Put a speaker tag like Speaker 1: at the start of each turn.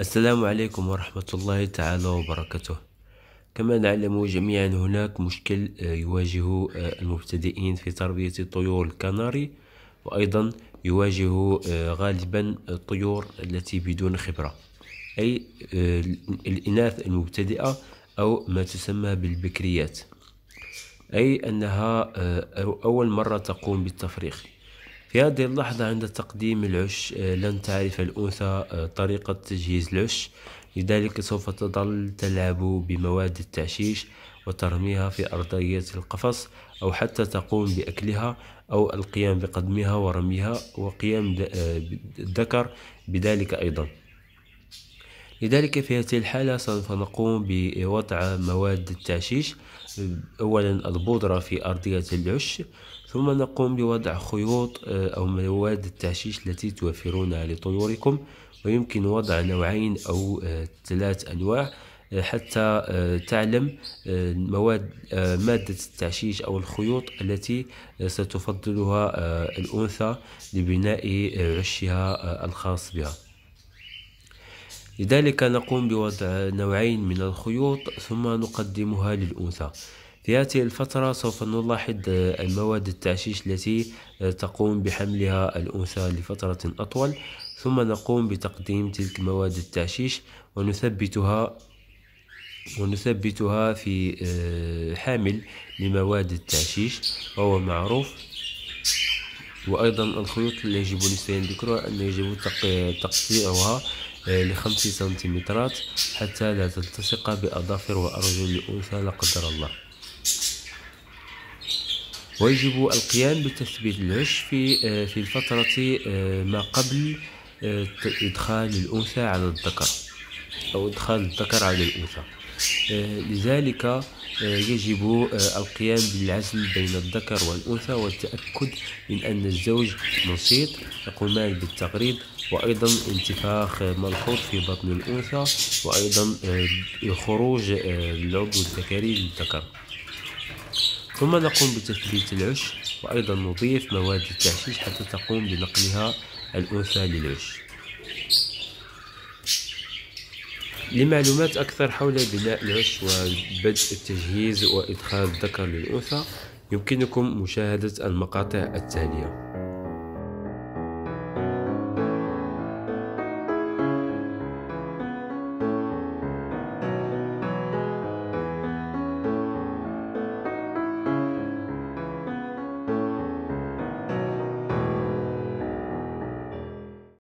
Speaker 1: السلام عليكم ورحمة الله تعالى وبركاته كما نعلم جميعا هناك مشكل آه، يواجه آه، المبتدئين في تربية الطيور الكناري وأيضا يواجه آه، غالبا الطيور التي بدون خبرة أي الإناث المبتدئة أو ما تسمى بالبكريات أي أنها أول مرة تقوم بالتفريخ في هذه اللحظة عند تقديم العش آه، لن تعرف الأنثى آه، طريقة تجهيز العش لذلك سوف تظل تلعب بمواد التعشيش وترميها في أرضية القفص أو حتى تقوم بأكلها أو القيام بقدمها ورميها وقيام الذكر آه، بذلك أيضا لذلك في هذه الحالة سوف نقوم بوضع مواد التعشيش أولا البودرة في أرضية العش ثم نقوم بوضع خيوط آه، أو مواد التعشيش التي توفرونها لطيوركم ويمكن وضع نوعين أو آه، ثلاث أنواع آه، حتى تعلم مواد مادة التعشيش أو الخيوط التي ستفضلها الأنثى لبناء عشها الخاص بها لذلك نقوم بوضع نوعين من الخيوط ثم نقدمها للأنثى في هذه الفترة سوف نلاحظ المواد التعشيش التي تقوم بحملها الأنثى لفترة أطول ثم نقوم بتقديم تلك مواد التعشيش ونثبتها ونثبتها في آه، حامل لمواد التعشيش وهو معروف وأيضا الخيوط التي يجب نسيان ذكرها أن يجب تقطيعها لخمس سنتيمترات حتى لا تلتصق بأظافر وأرجل الأنثى لا قدر الله ويجب القيام بتثبيت العش في في الفترة ما قبل إدخال الأنثى على الذكر أو إدخال الذكر على الأنثى لذلك يجب القيام بالعزل بين الذكر والأنثى والتأكد من أن الزوج نشيط يقومان بالتغريد وأيضا انتفاخ ملحوظ في بطن الأنثى وأيضا آه، خروج العضو آه، الذكري للذكر ثم نقوم بتثبيت العش وأيضا نضيف مواد التعشيش حتى تقوم بنقلها الأنثى للعش لمعلومات أكثر حول بناء العش وبدء التجهيز وإدخال الذكر للأنثى يمكنكم مشاهدة المقاطع التالية